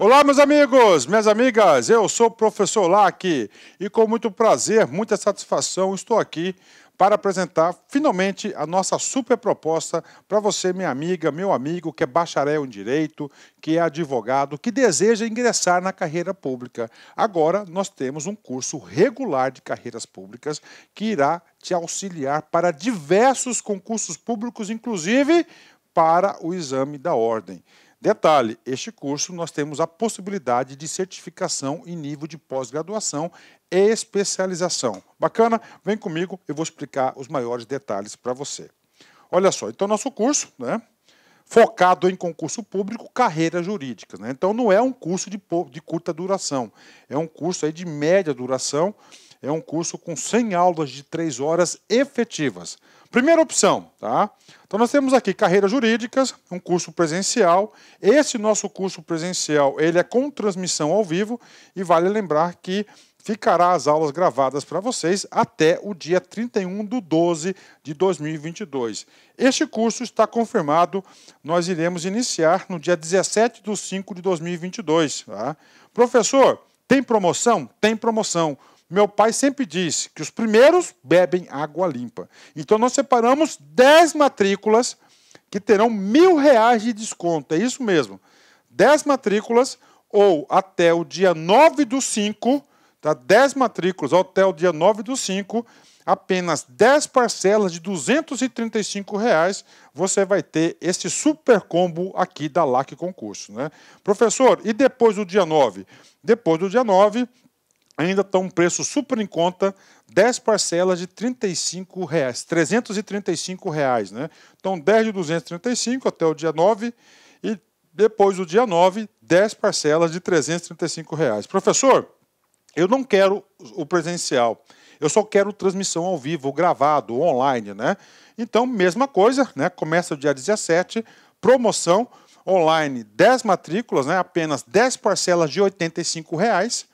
Olá, meus amigos, minhas amigas, eu sou o professor Lack e com muito prazer, muita satisfação, estou aqui para apresentar finalmente a nossa super proposta para você, minha amiga, meu amigo, que é bacharel em direito, que é advogado, que deseja ingressar na carreira pública. Agora nós temos um curso regular de carreiras públicas que irá te auxiliar para diversos concursos públicos, inclusive para o exame da ordem. Detalhe: este curso nós temos a possibilidade de certificação em nível de pós-graduação e especialização. Bacana? Vem comigo, eu vou explicar os maiores detalhes para você. Olha só, então nosso curso, né? focado em concurso público, carreiras jurídicas. Né? Então, não é um curso de, de curta duração, é um curso aí de média duração é um curso com 100 aulas de 3 horas efetivas. Primeira opção, tá? Então nós temos aqui carreiras jurídicas, um curso presencial. Esse nosso curso presencial, ele é com transmissão ao vivo e vale lembrar que ficará as aulas gravadas para vocês até o dia 31 de 12 de 2022. Este curso está confirmado, nós iremos iniciar no dia 17 de 5 de 2022. Tá? Professor, tem promoção? Tem promoção. Meu pai sempre disse que os primeiros bebem água limpa. Então nós separamos 10 matrículas que terão mil reais de desconto. É isso mesmo. 10 matrículas ou até o dia 9 do 5, tá? 10 matrículas ou até o dia 9 do 5, apenas 10 parcelas de 235 reais, você vai ter esse super combo aqui da LAC Concurso. Né? Professor, e depois do dia 9? Depois do dia 9, ainda está um preço super em conta, 10 parcelas de R$ 35, reais, 335 reais, né? Então 10 de 235 até o dia 9 e depois do dia 9, 10 parcelas de 335 reais. Professor, eu não quero o presencial. Eu só quero transmissão ao vivo, gravado, online, né? Então, mesma coisa, né? Começa o dia 17, promoção online, 10 matrículas, né? Apenas 10 parcelas de R$ 85 reais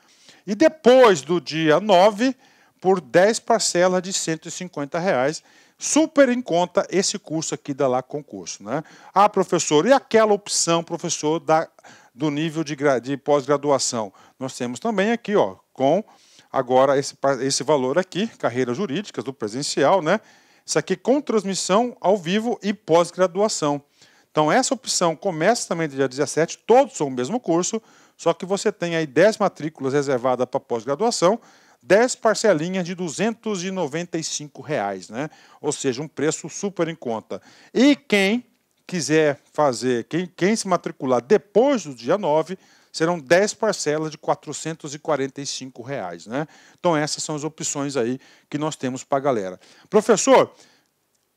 e depois do dia 9, por 10 parcelas de 150 reais, super em conta esse curso aqui da Lá Concurso. Né? Ah, professor, e aquela opção, professor, da, do nível de, de pós-graduação? Nós temos também aqui, ó, com agora esse, esse valor aqui, carreiras jurídicas do presencial, né? Isso aqui com transmissão ao vivo e pós-graduação. Então, essa opção começa também no dia 17, todos são o mesmo curso, só que você tem aí 10 matrículas reservadas para pós-graduação, 10 parcelinhas de R$ 295, reais, né? ou seja, um preço super em conta. E quem quiser fazer, quem, quem se matricular depois do dia 9, serão 10 parcelas de R$ 445. Reais, né? Então, essas são as opções aí que nós temos para a galera. Professor,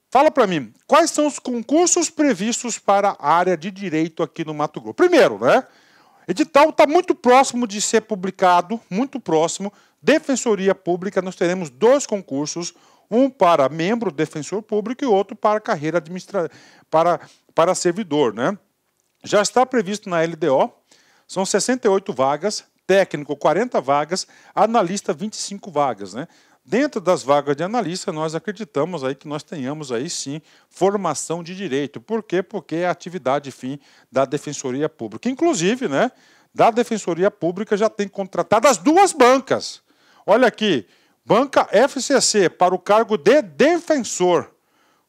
fala para mim, quais são os concursos previstos para a área de direito aqui no Mato Grosso? Primeiro, né? Edital está muito próximo de ser publicado, muito próximo. Defensoria Pública, nós teremos dois concursos, um para membro defensor público e outro para carreira administra... para, para servidor. Né? Já está previsto na LDO, são 68 vagas, técnico 40 vagas, analista 25 vagas. Né? Dentro das vagas de analista, nós acreditamos aí que nós tenhamos aí sim formação de direito. Por quê? Porque é a atividade fim da Defensoria Pública. Inclusive, né, da Defensoria Pública já tem contratado as duas bancas. Olha aqui, banca FCC para o cargo de defensor.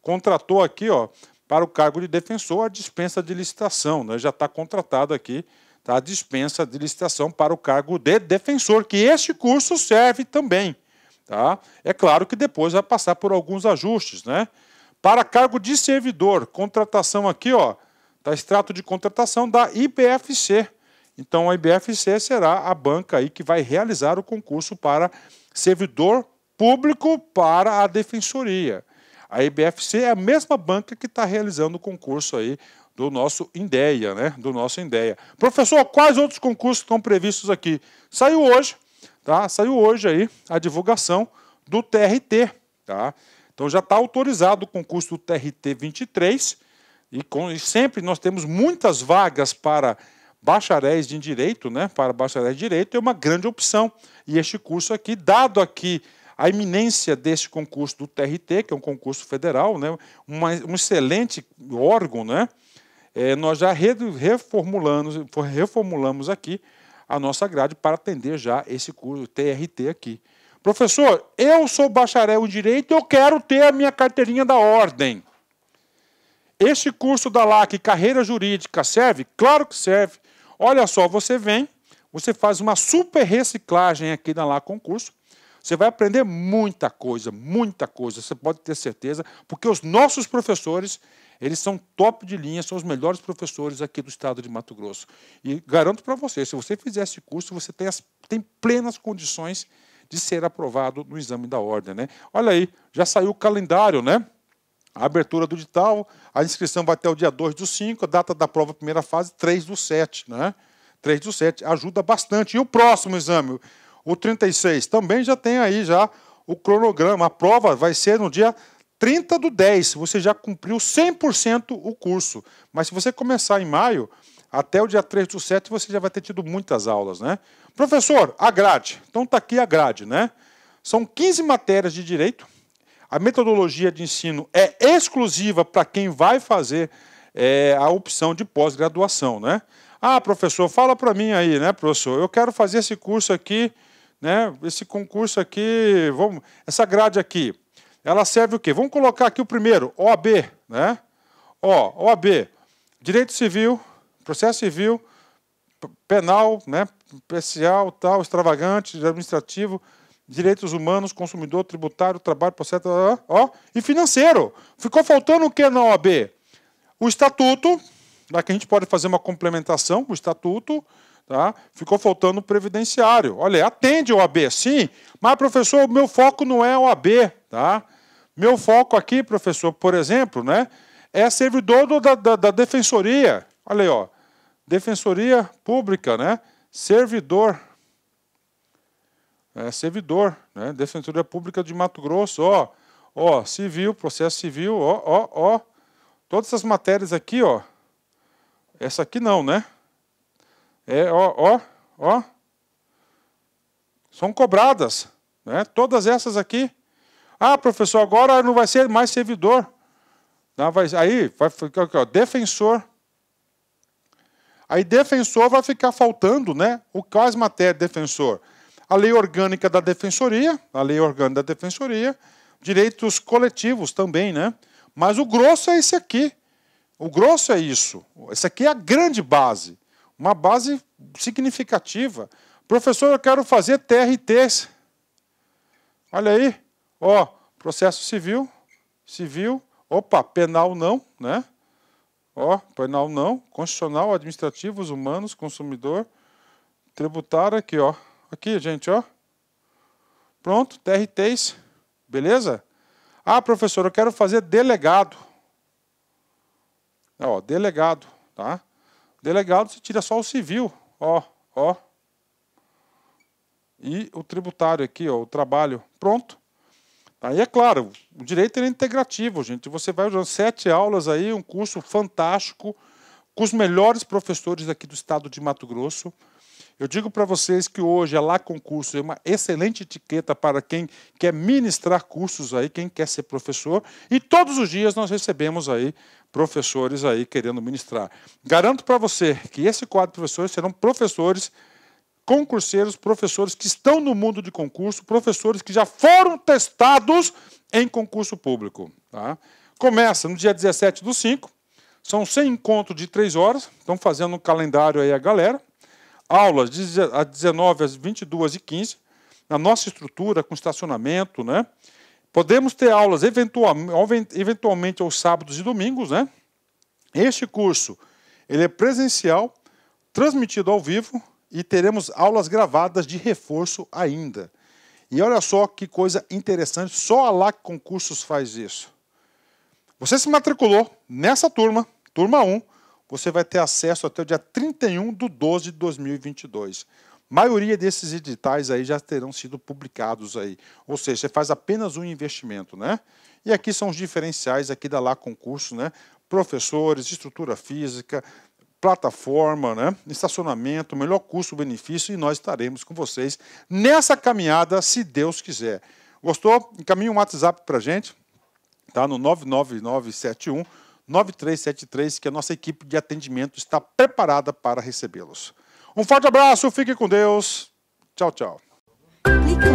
Contratou aqui, ó, para o cargo de defensor a dispensa de licitação, né? Já está contratado aqui tá? a dispensa de licitação para o cargo de defensor, que este curso serve também. Tá? É claro que depois vai passar por alguns ajustes, né? Para cargo de servidor, contratação aqui, ó, tá extrato de contratação da IBFC. Então a IBFC será a banca aí que vai realizar o concurso para servidor público para a defensoria. A IBFC é a mesma banca que está realizando o concurso aí do nosso INDEA, né? Do nosso INDEA. Professor, quais outros concursos estão previstos aqui? Saiu hoje tá? Saiu hoje aí a divulgação do TRT, tá? Então já está autorizado o concurso do TRT 23 e, com, e sempre nós temos muitas vagas para bacharéis de direito, né? Para bacharéis de direito é uma grande opção e este curso aqui, dado aqui a iminência deste concurso do TRT, que é um concurso federal, né? Uma, um excelente órgão, né? É, nós já reformulamos, reformulamos aqui a nossa grade para atender já esse curso TRT aqui. Professor, eu sou bacharel em direito, eu quero ter a minha carteirinha da ordem. Este curso da LAC Carreira Jurídica serve? Claro que serve. Olha só, você vem, você faz uma super reciclagem aqui na LAC Concurso, você vai aprender muita coisa, muita coisa, você pode ter certeza, porque os nossos professores, eles são top de linha, são os melhores professores aqui do estado de Mato Grosso. E garanto para você, se você fizer esse curso, você tem, as, tem plenas condições de ser aprovado no exame da ordem. Né? Olha aí, já saiu o calendário, né? A abertura do edital, a inscrição vai até o dia 2 do 5, a data da prova primeira fase, 3 do 7, né? 3 do 7, ajuda bastante. E o próximo exame? O 36 também já tem aí já o cronograma. A prova vai ser no dia 30 do 10. Você já cumpriu 100% o curso. Mas se você começar em maio, até o dia 3 do 7 você já vai ter tido muitas aulas, né? Professor, a grade. Então tá aqui a grade, né? São 15 matérias de direito. A metodologia de ensino é exclusiva para quem vai fazer é, a opção de pós-graduação, né? Ah, professor, fala para mim aí, né, professor? Eu quero fazer esse curso aqui né? Esse concurso aqui, vamos, essa grade aqui, ela serve o quê? Vamos colocar aqui o primeiro, OAB, né? Ó, OAB, Direito Civil, Processo Civil, Penal, né? Especial, tal, extravagante, administrativo, direitos humanos, consumidor, tributário, trabalho, processo, ó, e financeiro. Ficou faltando o que na OAB? O estatuto, lá que a gente pode fazer uma complementação, o estatuto, Tá? Ficou faltando o previdenciário. Olha, atende o AB, sim, mas, professor, o meu foco não é o AB. Tá? Meu foco aqui, professor, por exemplo, né, é servidor do, da, da, da, defensoria. Olha aí, ó. Defensoria pública, né? Servidor. É, servidor, né? Defensoria Pública de Mato Grosso, ó. Ó, civil, processo civil, ó, ó, ó. Todas essas matérias aqui, ó. Essa aqui não, né? É, ó, ó, ó. São cobradas. Né? Todas essas aqui. Ah, professor, agora não vai ser mais servidor. Não, vai, aí vai ficar aqui, ó, defensor. Aí defensor vai ficar faltando, né? O quais matérias defensor? A lei orgânica da defensoria, a lei orgânica da defensoria, direitos coletivos também, né? Mas o grosso é esse aqui. O grosso é isso. Essa aqui é a grande base uma base significativa. Professor, eu quero fazer TRTs. Olha aí, ó, processo civil, civil, opa, penal não, né? Ó, penal não, constitucional, administrativos, humanos, consumidor, tributário aqui, ó. Aqui, gente, ó. Pronto, TRTs, beleza? Ah, professor, eu quero fazer delegado. Ó, delegado, tá? Delegado, você tira só o civil. Ó, ó. E o tributário aqui, ó, o trabalho. Pronto. Aí é claro, o direito é integrativo, gente. Você vai usando sete aulas aí, um curso fantástico, com os melhores professores aqui do estado de Mato Grosso. Eu digo para vocês que hoje a é Lá Concurso é uma excelente etiqueta para quem quer ministrar cursos aí, quem quer ser professor, e todos os dias nós recebemos aí professores aí querendo ministrar. Garanto para você que esse quadro de professores serão professores concurseiros, professores que estão no mundo de concurso, professores que já foram testados em concurso público. Tá? Começa no dia 17 do 5, são 100 encontros de 3 horas, estão fazendo um calendário aí a galera aulas de a 19 às 22 e 15 na nossa estrutura com estacionamento, né? Podemos ter aulas eventualmente, eventualmente aos sábados e domingos, né? Este curso ele é presencial, transmitido ao vivo e teremos aulas gravadas de reforço ainda. E olha só que coisa interessante, só a LAC Concursos faz isso. Você se matriculou nessa turma, turma 1, você vai ter acesso até o dia 31 de 12 de 2022. A maioria desses editais aí já terão sido publicados aí. Ou seja, você faz apenas um investimento, né? E aqui são os diferenciais aqui da Lá Concurso, né? Professores, estrutura física, plataforma, né? estacionamento, melhor custo-benefício e nós estaremos com vocês nessa caminhada, se Deus quiser. Gostou? Encaminhe um WhatsApp para gente, tá? No 99971 9373, que a nossa equipe de atendimento está preparada para recebê-los. Um forte abraço, fique com Deus. Tchau, tchau. Clique,